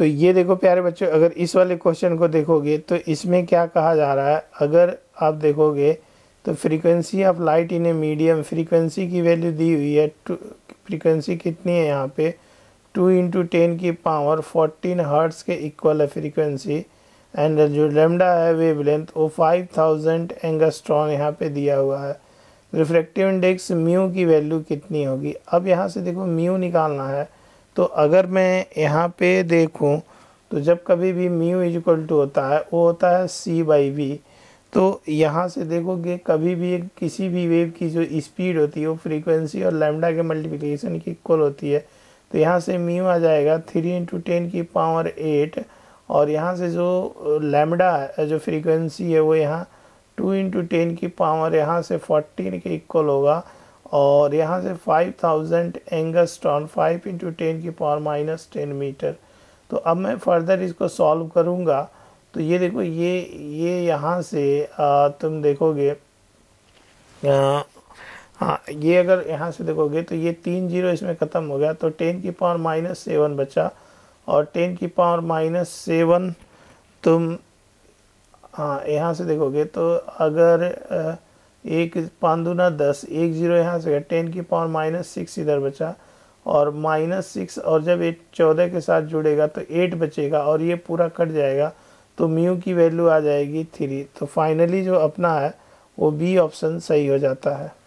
तो ये देखो प्यारे बच्चों अगर इस वाले क्वेश्चन को देखोगे तो इसमें क्या कहा जा रहा है अगर आप देखोगे तो frequency of light in a medium frequency की वैल्यू दी हुई है टू फ्रीक्वेंसी कितनी है यहाँ पे टू इंटू टेन की पावर फोर्टीन हर्ट्स के इक्वल है फ्रीक्वेंसी एंड जो लेमडा है वेव लेंथ वो फाइव थाउजेंड एंगस्ट्रॉन यहाँ पर दिया हुआ है रिफ्लेक्टिव इंडेक्स म्यू की वैल्यू कितनी होगी अब यहाँ से देखो म्यू निकालना है तो अगर मैं यहाँ पे देखूँ तो जब कभी भी म्यू इज इक्वल टू होता है वो होता है सी बाई वी तो यहाँ से देखोगे कभी भी किसी भी वेव की जो स्पीड होती है वो फ्रीक्वेंसी और लैमडा के मल्टीप्लिकेशन की इक्वल होती है तो यहाँ से म्यू आ जाएगा थ्री इंटू टेन की पावर एट और यहाँ से जो लैमडा जो फ्रीक्वेंसी है वो यहाँ टू इंटू टेन की पावर यहाँ से फोर्टीन के इक्वल होगा और यहाँ से 5000 एंगस्टॉन फाइव इंटू टेन की पावर माइनस टेन मीटर तो अब मैं फर्दर इसको सॉल्व करूँगा तो ये देखो ये ये यहाँ से आ, तुम देखोगे हाँ ये अगर यहाँ से देखोगे तो ये तीन जीरो इसमें ख़त्म हो गया तो टेन की पावर माइनस सेवन बचा और टेन की पावर माइनस सेवन तुम हाँ यहाँ से देखोगे तो अगर आ, एक पाँच दूना दस एक जीरो यहाँ से गया टेन की पावर माइनस सिक्स इधर बचा और माइनस सिक्स और जब एट चौदह के साथ जुड़ेगा तो एट बचेगा और ये पूरा कट जाएगा तो म्यू की वैल्यू आ जाएगी थ्री तो फाइनली जो अपना है वो बी ऑप्शन सही हो जाता है